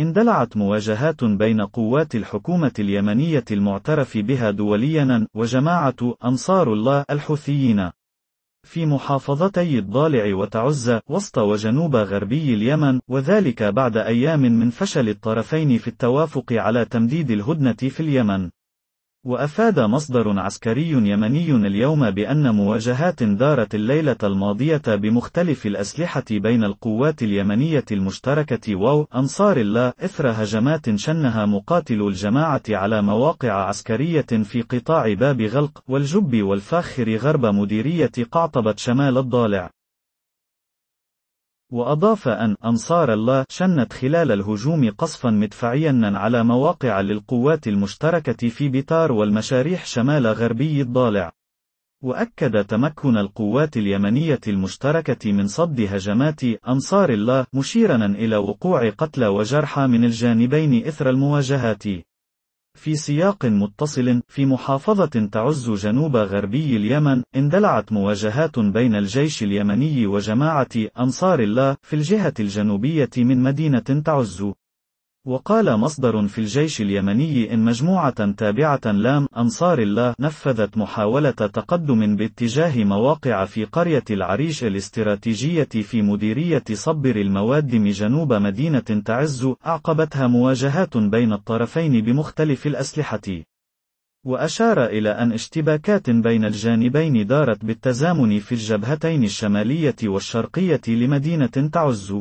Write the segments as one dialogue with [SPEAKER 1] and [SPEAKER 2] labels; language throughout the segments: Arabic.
[SPEAKER 1] اندلعت مواجهات بين قوات الحكومة اليمنية المعترف بها دوليا وجماعة أنصار الله الحوثيين في محافظتي الضالع وتعزة وسط وجنوب غربي اليمن وذلك بعد أيام من فشل الطرفين في التوافق على تمديد الهدنة في اليمن وأفاد مصدر عسكري يمني اليوم بأن مواجهات دارت الليلة الماضية بمختلف الأسلحة بين القوات اليمنية المشتركة وو أنصار الله إثر هجمات شنها مقاتلو الجماعة على مواقع عسكرية في قطاع باب غلق والجب والفاخر غرب مديرية قعطبة شمال الضالع وأضاف أن أنصار الله شنت خلال الهجوم قصفا مدفعيا على مواقع للقوات المشتركة في بيتار والمشاريح شمال غربي الضالع. وأكد تمكن القوات اليمنية المشتركة من صد هجمات أنصار الله مشيرا إلى وقوع قتلى وجرحى من الجانبين إثر المواجهات. في سياق متصل في محافظة تعز جنوب غربي اليمن اندلعت مواجهات بين الجيش اليمني وجماعة أنصار الله في الجهة الجنوبية من مدينة تعز وقال مصدر في الجيش اليمني إن مجموعة تابعة لام أنصار الله نفذت محاولة تقدم باتجاه مواقع في قرية العريش الاستراتيجية في مديرية صبر الموادم جنوب مدينة تعز أعقبتها مواجهات بين الطرفين بمختلف الأسلحة وأشار إلى أن اشتباكات بين الجانبين دارت بالتزامن في الجبهتين الشمالية والشرقية لمدينة تعز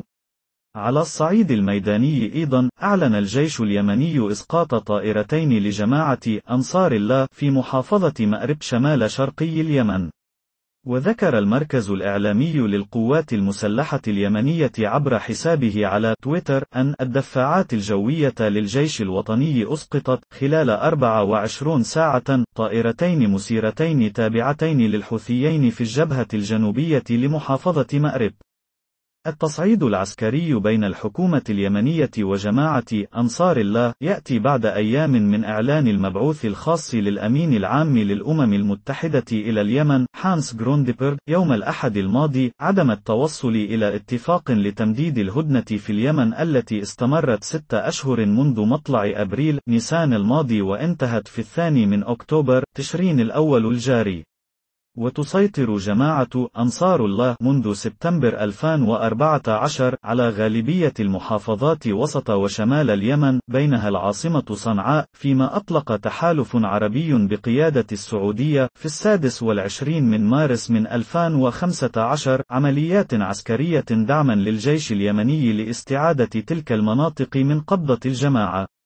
[SPEAKER 1] على الصعيد الميداني أيضا، أعلن الجيش اليمني إسقاط طائرتين لجماعة أنصار الله في محافظة مأرب شمال شرقي اليمن. وذكر المركز الإعلامي للقوات المسلحة اليمنية عبر حسابه على تويتر أن الدفاعات الجوية للجيش الوطني أسقطت خلال 24 ساعة طائرتين مسيرتين تابعتين للحوثيين في الجبهة الجنوبية لمحافظة مأرب. التصعيد العسكري بين الحكومة اليمنية وجماعة أنصار الله يأتي بعد أيام من إعلان المبعوث الخاص للأمين العام للأمم المتحدة إلى اليمن هانس جروندبر يوم الأحد الماضي عدم التوصل إلى اتفاق لتمديد الهدنة في اليمن التي استمرت ست أشهر منذ مطلع أبريل نيسان الماضي وانتهت في الثاني من أكتوبر تشرين الأول الجاري وتسيطر جماعة أنصار الله منذ سبتمبر 2014 على غالبية المحافظات وسط وشمال اليمن بينها العاصمة صنعاء فيما أطلق تحالف عربي بقيادة السعودية في السادس والعشرين من مارس من 2015 عمليات عسكرية دعما للجيش اليمني لاستعادة تلك المناطق من قبضة الجماعة